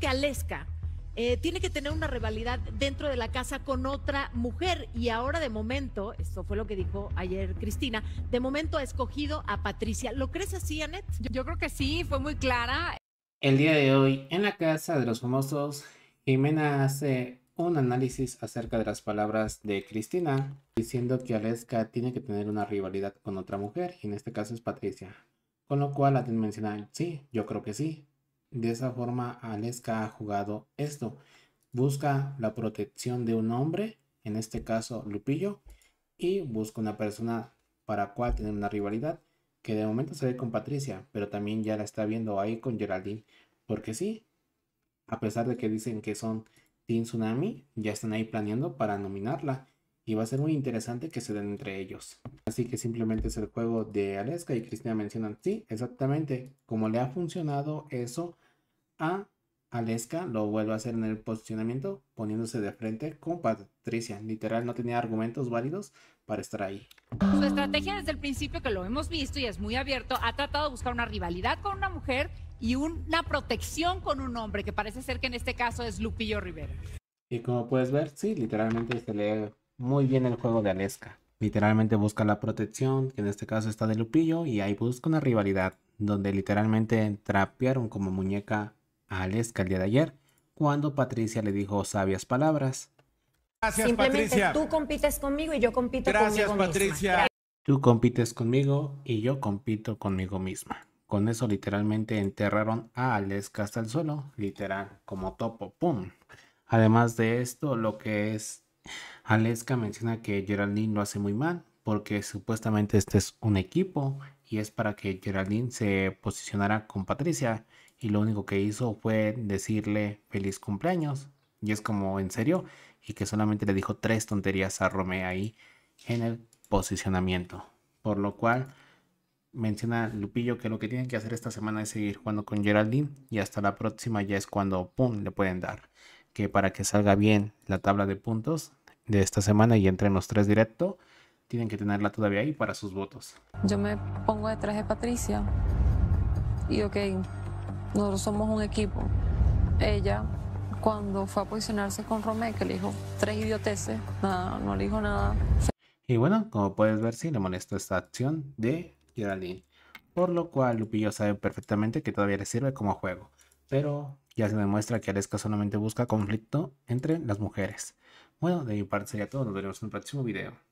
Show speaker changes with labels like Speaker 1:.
Speaker 1: que Aleska eh, tiene que tener una rivalidad dentro de la casa con otra mujer. Y ahora de momento, esto fue lo que dijo ayer Cristina, de momento ha escogido a Patricia. ¿Lo crees así, Anet? Yo creo que sí, fue muy clara. El día de hoy, en la casa de los famosos, Jimena hace un análisis acerca de las palabras de Cristina, diciendo que Aleska tiene que tener una rivalidad con otra mujer, y en este caso es Patricia. Con lo cual la menciona, sí, yo creo que sí, de esa forma, Aleska ha jugado esto. Busca la protección de un hombre, en este caso Lupillo, y busca una persona para cual tener una rivalidad, que de momento se ve con Patricia, pero también ya la está viendo ahí con Geraldine. Porque sí, a pesar de que dicen que son Team Tsunami, ya están ahí planeando para nominarla. Y va a ser muy interesante que se den entre ellos. Así que simplemente es el juego de Aleska y Cristina mencionan, sí, exactamente, como le ha funcionado eso a Aleska, lo vuelve a hacer en el posicionamiento, poniéndose de frente con Patricia. Literal, no tenía argumentos válidos para estar ahí. Su estrategia desde el principio, que lo hemos visto y es muy abierto, ha tratado de buscar una rivalidad con una mujer y una protección con un hombre, que parece ser que en este caso es Lupillo Rivera. Y como puedes ver, sí, literalmente se lee muy bien el juego de Aleska. Literalmente busca la protección, que en este caso está de Lupillo, y ahí busca una rivalidad, donde literalmente trapearon como muñeca Aleska el día de ayer, cuando Patricia le dijo sabias palabras. Simplemente tú compites conmigo y yo compito Gracias, Patricia. Tú compites conmigo y yo compito conmigo misma. Con eso literalmente enterraron a Aleska hasta el suelo, literal, como topo, ¡pum! Además de esto, lo que es, Aleska menciona que Geraldine lo hace muy mal, porque supuestamente este es un equipo y es para que Geraldine se posicionara con Patricia y lo único que hizo fue decirle feliz cumpleaños. Y es como, ¿en serio? Y que solamente le dijo tres tonterías a Romeo ahí en el posicionamiento. Por lo cual menciona Lupillo que lo que tienen que hacer esta semana es seguir jugando con Geraldine y hasta la próxima ya es cuando pum le pueden dar. Que para que salga bien la tabla de puntos de esta semana y entren los tres directo, tienen que tenerla todavía ahí para sus votos. Yo me pongo detrás de Patricia y ok, nosotros somos un equipo. Ella, cuando fue a posicionarse con Romé, que le dijo tres idioteces, nada, no le dijo nada. Y bueno, como puedes ver, sí le molestó esta acción de Geraldine. Por lo cual Lupillo sabe perfectamente que todavía le sirve como juego. Pero ya se demuestra que Aleska solamente busca conflicto entre las mujeres. Bueno, de mi parte sería todo. Nos veremos en el próximo video.